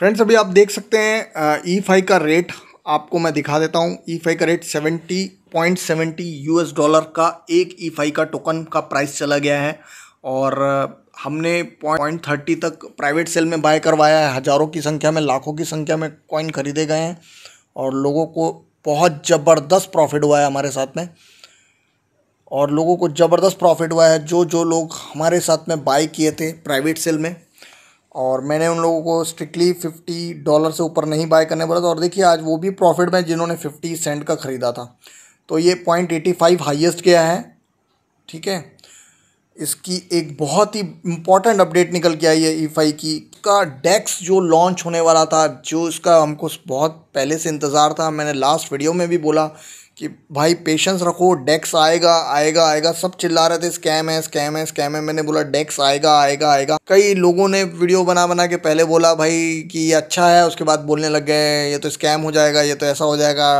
friends अभी आप देख सकते हैं ई फाई e का रेट आपको मैं दिखा देता हूँ ई फाई का rate seventy point seventy US dollar का एक ई e फाई का टोकन का प्राइस चला गया है और हमने पॉइंट थर्टी तक प्राइवेट सेल में बाय करवाया है हज़ारों की संख्या में लाखों की संख्या में कॉइन खरीदे गए हैं और लोगों को बहुत ज़बरदस्त प्रॉफिट हुआ है हमारे साथ में और लोगों को ज़बरदस्त प्रॉफिट हुआ है जो जो लोग हमारे साथ में बाय किए थे प्राइवेट सेल में और मैंने उन लोगों को स्ट्रिक्टली फिफ्टी डॉलर से ऊपर नहीं बाय करने बोला था और देखिए आज वो भी प्रॉफिट में जिन्होंने फिफ्टी सेंट का ख़रीदा था तो ये पॉइंट एटी फाइव हाइएस्ट गया है ठीक है इसकी एक बहुत ही इम्पॉर्टेंट अपडेट निकल के आई है ई e फाई की का डेक्स जो लॉन्च होने वाला था जो इसका हमको बहुत पहले से इंतज़ार था मैंने लास्ट वीडियो में भी बोला कि भाई पेशेंस रखो डेक्स आएगा आएगा आएगा सब चिल्ला रहे थे स्कैम है स्कैम है स्कैम है मैंने बोला डेक्स आएगा आएगा आएगा कई लोगों ने वीडियो बना बना के पहले बोला भाई कि ये अच्छा है उसके बाद बोलने लग गए ये तो स्कैम हो जाएगा ये तो ऐसा हो जाएगा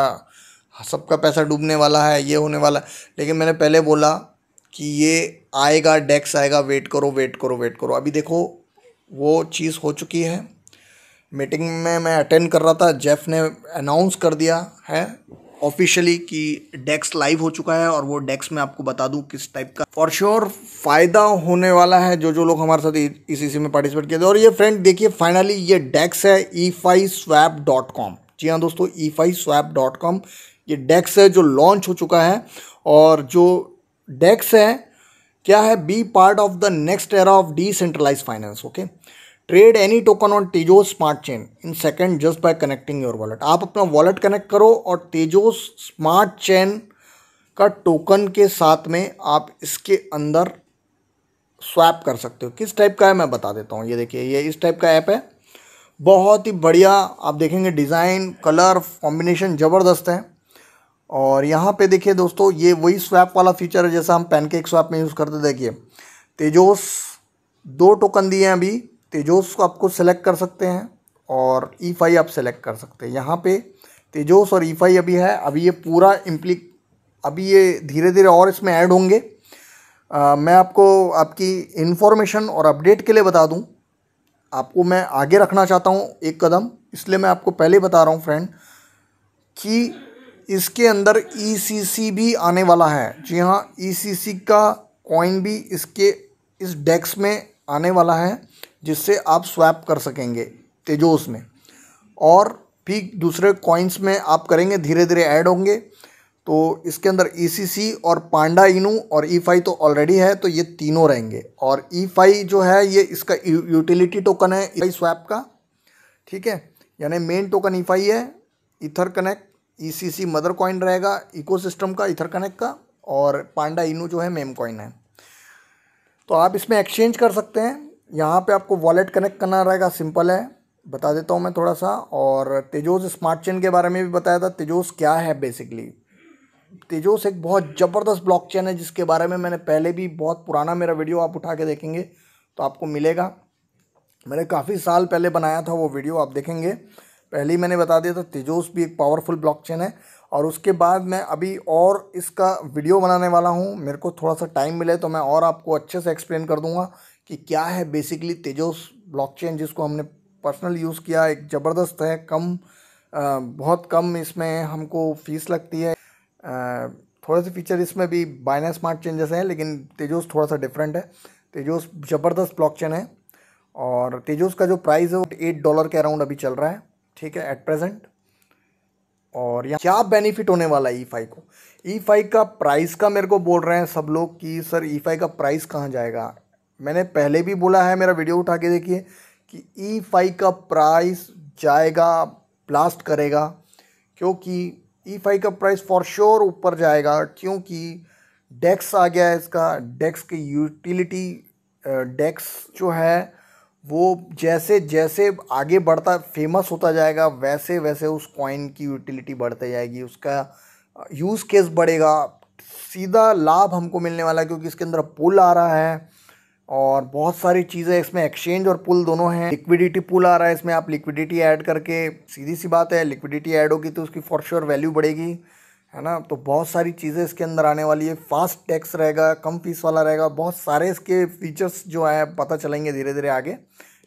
सबका पैसा डूबने वाला है ये होने वाला है लेकिन मैंने पहले बोला कि ये आएगा डेक्स आएगा वेट करो वेट करो वेट करो अभी देखो वो चीज़ हो चुकी है मीटिंग में मैं अटेंड कर रहा था जेफ ने अनाउंस कर दिया है ऑफिशियली कि डेक्स लाइव हो चुका है और वो डेक्स में आपको बता दूं किस टाइप का फॉर श्योर sure, फ़ायदा होने वाला है जो जो लोग हमारे साथ इस इसी में पार्टिसिपेट किए थे और ये फ्रेंड देखिए फाइनली ये डेक्स है E Fi swap dot com जी हाँ दोस्तों E Fi swap dot com ये डेक्स है जो लॉन्च हो चुका है और जो डेक्स है क्या है be part of the next era of decentralize finance okay trade any token on Tezos smart chain in second just by connecting your wallet आप अपना वॉलेट कनेक्ट करो और तेजोस स्मार्ट चेन का टोकन के साथ में आप इसके अंदर स्वैप कर सकते हो किस टाइप का है मैं बता देता हूँ ये देखिए ये इस टाइप का ऐप है बहुत ही बढ़िया आप देखेंगे डिज़ाइन कलर कॉम्बिनेशन ज़बरदस्त है और यहाँ पे देखिए दोस्तों ये वही स्वैप वाला फीचर है जैसा हम पैनकेक स्वैप में यूज़ करते देखिए तेजोस दो टोकन दिए हैं अभी तेजोस को आपको सेलेक्ट कर सकते हैं और ई e फाई आप सेलेक्ट कर सकते हैं यहाँ पे तेजोस और ई e फाई अभी है अभी ये पूरा इम्प्ली अभी ये धीरे धीरे और इसमें ऐड होंगे आ, मैं आपको आपकी इन्फॉर्मेशन और अपडेट के लिए बता दूँ आपको मैं आगे रखना चाहता हूँ एक कदम इसलिए मैं आपको पहले बता रहा हूँ फ्रेंड कि इसके अंदर ई e भी आने वाला है जी हाँ ई का कॉइन भी इसके इस डेक्स में आने वाला है जिससे आप स्वैप कर सकेंगे तेजोस में और भी दूसरे कॉइन्स में आप करेंगे धीरे धीरे ऐड होंगे तो इसके अंदर ई e और पांडा इनू और ई e फाई तो ऑलरेडी है तो ये तीनों रहेंगे और ई e फाई जो है ये इसका यूटिलिटी टोकन है ई स्वैप का ठीक है यानी मेन टोकन ई फाई है ether connect E mother coin रहेगा इकोसिस्टम का इथर कनेक्ट का और पांडा इनू जो है मेम कॉइन है तो आप इसमें एक्सचेंज कर सकते हैं यहाँ पे आपको वॉलेट कनेक्ट करना रहेगा सिंपल है बता देता हूँ मैं थोड़ा सा और तेजोस स्मार्ट चेन के बारे में भी बताया था तेजोस क्या है बेसिकली तेजोस एक बहुत ज़बरदस्त ब्लॉकचेन है जिसके बारे में मैंने पहले भी बहुत पुराना मेरा वीडियो आप उठा के देखेंगे तो आपको मिलेगा मैंने काफ़ी साल पहले बनाया था वो वीडियो आप देखेंगे पहले ही मैंने बता दिया था तेजोस भी एक पावरफुल चेन है और उसके बाद मैं अभी और इसका वीडियो बनाने वाला हूँ मेरे को थोड़ा सा टाइम मिले तो मैं और आपको अच्छे से एक्सप्लेन कर दूँगा कि क्या है बेसिकली तेजोस ब्लॉकचेन जिसको हमने पर्सनल यूज़ किया एक ज़बरदस्त है कम आ, बहुत कम इसमें हमको फीस लगती है थोड़े से फीचर इसमें भी बाइना स्मार्ट चेन जैसे हैं लेकिन तेजोस थोड़ा सा डिफरेंट है तेजोस ज़बरदस्त ब्लॉकचेन है और तेजोस का जो प्राइस है वो एट डॉलर के अराउंड अभी चल रहा है ठीक है एट प्रेजेंट और यहाँ क्या बेनिफिट होने वाला है ई e फाई को ई e फाई का प्राइस का मेरे को बोल रहे हैं सब लोग कि सर ई e फाई का प्राइस कहाँ जाएगा मैंने पहले भी बोला है मेरा वीडियो उठा के देखिए कि ई e फाई का प्राइस जाएगा ब्लास्ट करेगा क्योंकि ई e फाई का प्राइस फॉर श्योर ऊपर जाएगा क्योंकि डेक्स आ गया है इसका डेक्स की यूटिलिटी डेक्स जो है वो जैसे जैसे आगे बढ़ता फेमस होता जाएगा वैसे वैसे उस कॉइन की यूटिलिटी बढ़ती जाएगी उसका यूज़ केस बढ़ेगा सीधा लाभ हमको मिलने वाला है क्योंकि इसके अंदर पुल आ रहा है और बहुत सारी चीज़ें इसमें एक्सचेंज और पुल दोनों हैं लिक्विडिटी पुल आ रहा है इसमें आप लिक्विडिटी ऐड करके सीधी सी बात है लिक्विडिटी ऐड होगी तो उसकी फॉर श्योर वैल्यू बढ़ेगी है ना तो बहुत सारी चीज़ें इसके अंदर आने वाली है फास्ट टैक्स रहेगा कम फीस वाला रहेगा बहुत सारे इसके फीचर्स जो है पता चलेंगे धीरे धीरे आगे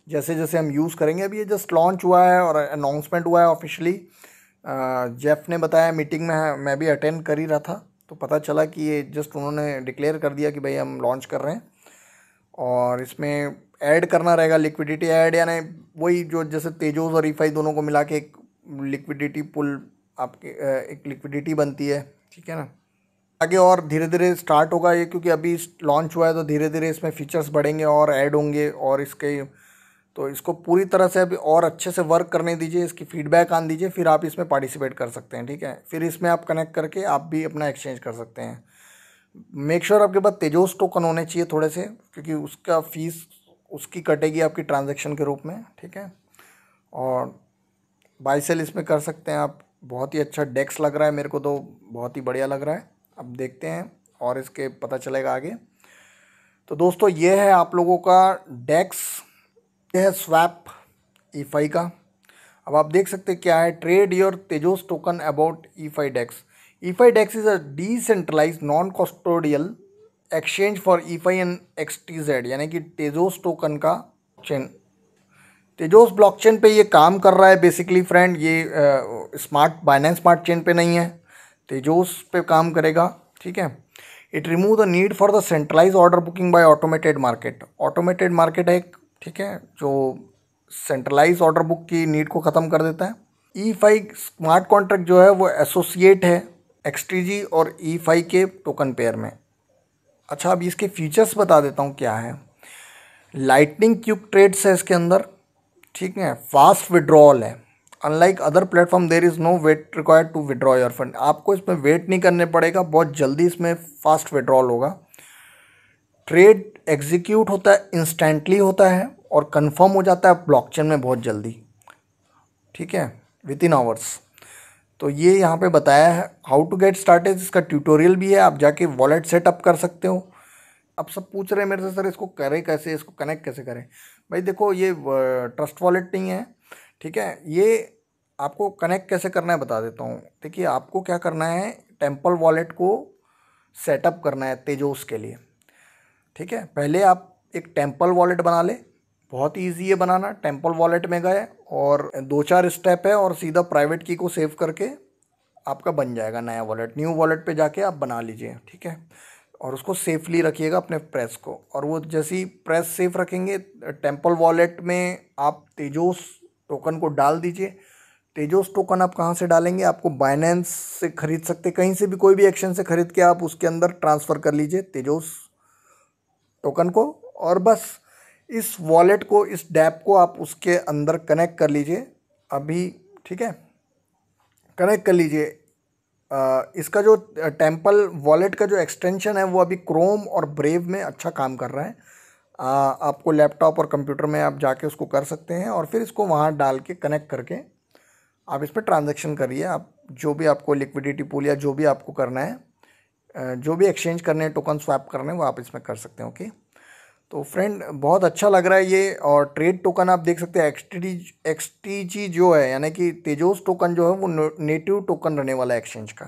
जैसे जैसे हम यूज़ करेंगे अभी ये जस्ट लॉन्च हुआ है और अनाउंसमेंट हुआ है ऑफिशियली जेफ ने बताया मीटिंग में मैं भी अटेंड कर ही रहा था तो पता चला कि ये जस्ट उन्होंने डिक्लेयर कर दिया कि भाई हम लॉन्च कर रहे हैं और इसमें ऐड करना रहेगा लिक्विडिटी ऐड यानी वही जो जैसे तेजोस और रिफाई दोनों को मिला के एक लिक्विडिटी पुल आपके एक लिक्विडिटी बनती है ठीक है ना आगे और धीरे धीरे स्टार्ट होगा ये क्योंकि अभी लॉन्च हुआ है तो धीरे धीरे इसमें फीचर्स बढ़ेंगे और ऐड होंगे और इसके तो इसको पूरी तरह से अभी और अच्छे से वर्क करने दीजिए इसकी फीडबैक आन दीजिए फिर आप इसमें पार्टिसिपेट कर सकते हैं ठीक है फिर इसमें आप कनेक्ट करके आप भी अपना एक्सचेंज कर सकते हैं मेक श्योर sure आपके पास तेजोस टोकन होने चाहिए थोड़े से क्योंकि उसका फ़ीस उसकी कटेगी आपकी ट्रांजेक्शन के रूप में ठीक है और बाई सेल इसमें कर सकते हैं आप बहुत ही अच्छा डेक्स लग रहा है मेरे को तो बहुत ही बढ़िया लग रहा है अब देखते हैं और इसके पता चलेगा आगे तो दोस्तों ये है आप लोगों का डेक्स ये है स्वैप ई फाई का अब आप देख सकते क्या है trade your Tezos token about E fi dex EFIDEX is a decentralized non-custodial exchange for E fi and X T Z यानी कि तेजोस टोकन का चेन तेजोस ब्लॉकचेन पे ये काम कर रहा है बेसिकली फ्रेंड ये स्मार्ट बाइनेंस स्मार्ट चेन पे नहीं है तेजोस पे काम करेगा ठीक है it remove the need for the centralize order booking by automated market automated market है एक ठीक है जो सेंट्रलाइज ऑर्डर बुक की नीड को ख़त्म कर देता है ई फाई स्मार्ट कॉन्ट्रैक्ट जो है वो एसोसिएट है एक्सट्रीजी और ई e फाई के टोकन पेयर में अच्छा अब इसके फीचर्स बता देता हूँ क्या है लाइटनिंग क्यूब ट्रेड्स है इसके अंदर ठीक है फास्ट विड्रॉल है unlike other platform there is no wait required to withdraw your fund आपको इसमें वेट नहीं करने पड़ेगा बहुत जल्दी इसमें फास्ट विड्रॉल होगा ट्रेड एग्जीक्यूट होता है इंस्टेंटली होता है और कन्फर्म हो जाता है ब्लॉकचेन में बहुत जल्दी ठीक है विद इन आवर्स तो ये यहाँ पे बताया है हाउ टू गेट स्टार्टेड इसका ट्यूटोरियल भी है आप जाके वॉलेट सेटअप कर सकते हो अब सब पूछ रहे हैं मेरे से सर इसको करें कैसे इसको कनेक्ट कैसे करें भाई देखो ये ट्रस्ट वॉलेट नहीं है ठीक है ये आपको कनेक्ट कैसे करना है बता देता हूँ देखिए आपको क्या करना है टेम्पल वॉलेट को सेटअप करना है तेजोस के लिए ठीक है पहले आप एक टेम्पल वॉलेट बना ले बहुत ईजी है बनाना टेम्पल वॉलेट में गए और दो चार स्टेप है और सीधा प्राइवेट की को सेव करके आपका बन जाएगा नया वॉलेट न्यू वॉलेट पे जाके आप बना लीजिए ठीक है और उसको सेफली रखिएगा अपने प्रेस को और वो जैसी प्रेस सेफ रखेंगे टेम्पल वॉलेट में आप तेजोस टोकन को डाल दीजिए तेजोस टोकन आप कहाँ से डालेंगे आपको बाइनेंस से खरीद सकते कहीं से भी कोई भी एक्शन से खरीद के आप उसके अंदर ट्रांसफ़र कर लीजिए तेजोस टोकन को और बस इस वॉलेट को इस डैप को आप उसके अंदर कनेक्ट कर लीजिए अभी ठीक है कनेक्ट कर लीजिए इसका जो टेम्पल वॉलेट का जो एक्सटेंशन है वो अभी क्रोम और ब्रेव में अच्छा काम कर रहा है आ, आपको लैपटॉप और कंप्यूटर में आप जाके उसको कर सकते हैं और फिर इसको वहाँ डाल के कनेक्ट करके आप इस पर ट्रांजेक्शन करिए आप जो भी आपको लिक्विडिटी पूल या जो भी आपको करना है जो भी एक्सचेंज करने हैं टोकन स्वैप करने हैं वो आप इसमें कर सकते हैं ओके तो फ्रेंड बहुत अच्छा लग रहा है ये और ट्रेड टोकन आप देख सकते हैं एक्सटी एक्सटीजी जो है यानी कि तेजोस टोकन जो है वो नेटिव टोकन रहने वाला है एक्सचेंज का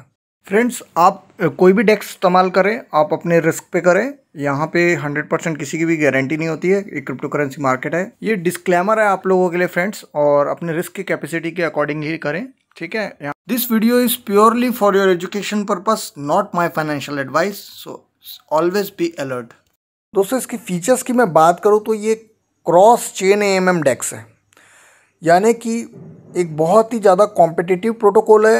फ्रेंड्स आप कोई भी डेस्क इस्तेमाल करें आप अपने रिस्क पे करें यहाँ पे 100 परसेंट किसी की भी गारंटी नहीं होती है ये क्रिप्टो करेंसी मार्केट है ये डिस्क्लेमर है आप लोगों के लिए फ्रेंड्स और अपने रिस्क की कैपेसिटी के अकॉर्डिंग ही करें ठीक है this video is purely for your education purpose not my financial advice so always be alert दोस्तों इसकी फ़ीचर्स की मैं बात करूँ तो ये cross chain A M M dex है यानी कि एक बहुत ही ज़्यादा कॉम्पिटिटिव प्रोटोकॉल है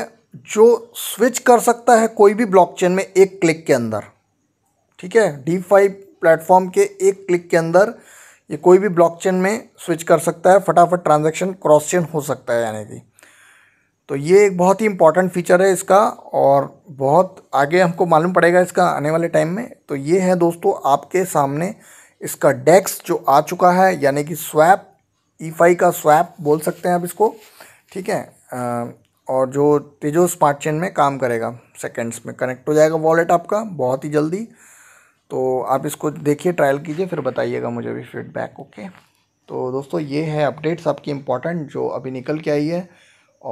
जो स्विच कर सकता है कोई भी ब्लॉकचेन में एक क्लिक के अंदर ठीक है डी फाइव प्लेटफॉर्म के एक क्लिक के अंदर ये कोई भी ब्लॉकचेन में स्विच कर सकता है फटाफट ट्रांजैक्शन क्रॉस चेन हो सकता है यानी कि तो ये एक बहुत ही इंपॉर्टेंट फीचर है इसका और बहुत आगे हमको मालूम पड़ेगा इसका आने वाले टाइम में तो ये है दोस्तों आपके सामने इसका डेक्स जो आ चुका है यानी कि स्वैप ई फाई का स्वैप बोल सकते हैं आप इसको ठीक है और जो तेजो स्मार्ट चेन में काम करेगा सेकेंड्स में कनेक्ट हो जाएगा वॉलेट आपका बहुत ही जल्दी तो आप इसको देखिए ट्रायल कीजिए फिर बताइएगा मुझे भी फीडबैक ओके तो दोस्तों ये है अपडेट्स आपकी इम्पॉर्टेंट जो अभी निकल के आई है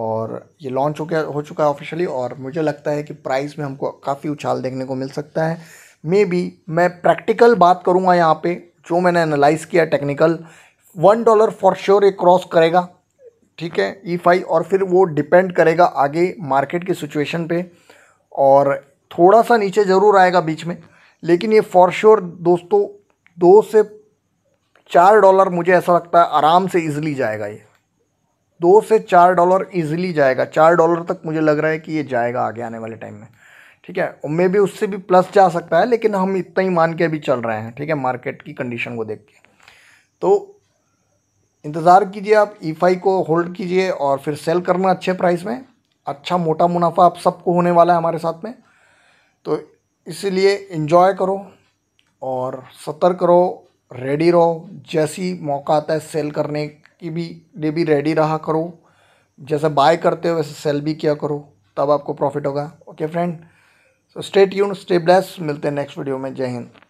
और ये लॉन्च हो गया हो चुका है ऑफिशियली और मुझे लगता है कि प्राइस में हमको काफ़ी उछाल देखने को मिल सकता है मे बी मैं प्रैक्टिकल बात करूँगा यहाँ पे जो मैंने एनालाइज किया technical one dollar for sure ये क्रॉस करेगा ठीक है ई e फाइव और फिर वो डिपेंड करेगा आगे मार्केट की सिचुएशन पे और थोड़ा सा नीचे ज़रूर आएगा बीच में लेकिन ये फॉर श्योर दोस्तों दो से चार डॉलर मुझे ऐसा लगता है आराम से ईजिली जाएगा ये दो से चार डॉलर इजीली जाएगा चार डॉलर तक मुझे लग रहा है कि ये जाएगा आगे आने वाले टाइम में ठीक है मे भी उससे भी प्लस जा सकता है लेकिन हम इतना ही मान के अभी चल रहे हैं ठीक है मार्केट की कंडीशन को देख के तो इंतज़ार कीजिए आप ई e को होल्ड कीजिए और फिर सेल करना अच्छे प्राइस में अच्छा मोटा मुनाफा आप सबको होने वाला है हमारे साथ में तो इसलिए इन्जॉय करो और सतर्क रहो रेडी रहो जैसी मौका आता है सेल करने की भी ने भी रेडी रहा करो जैसे बाय करते हो वैसे सेल भी किया करो तब आपको प्रॉफिट होगा okay friend so stay tune stay bless मिलते हैं नेक्स्ट वीडियो में जय हिंद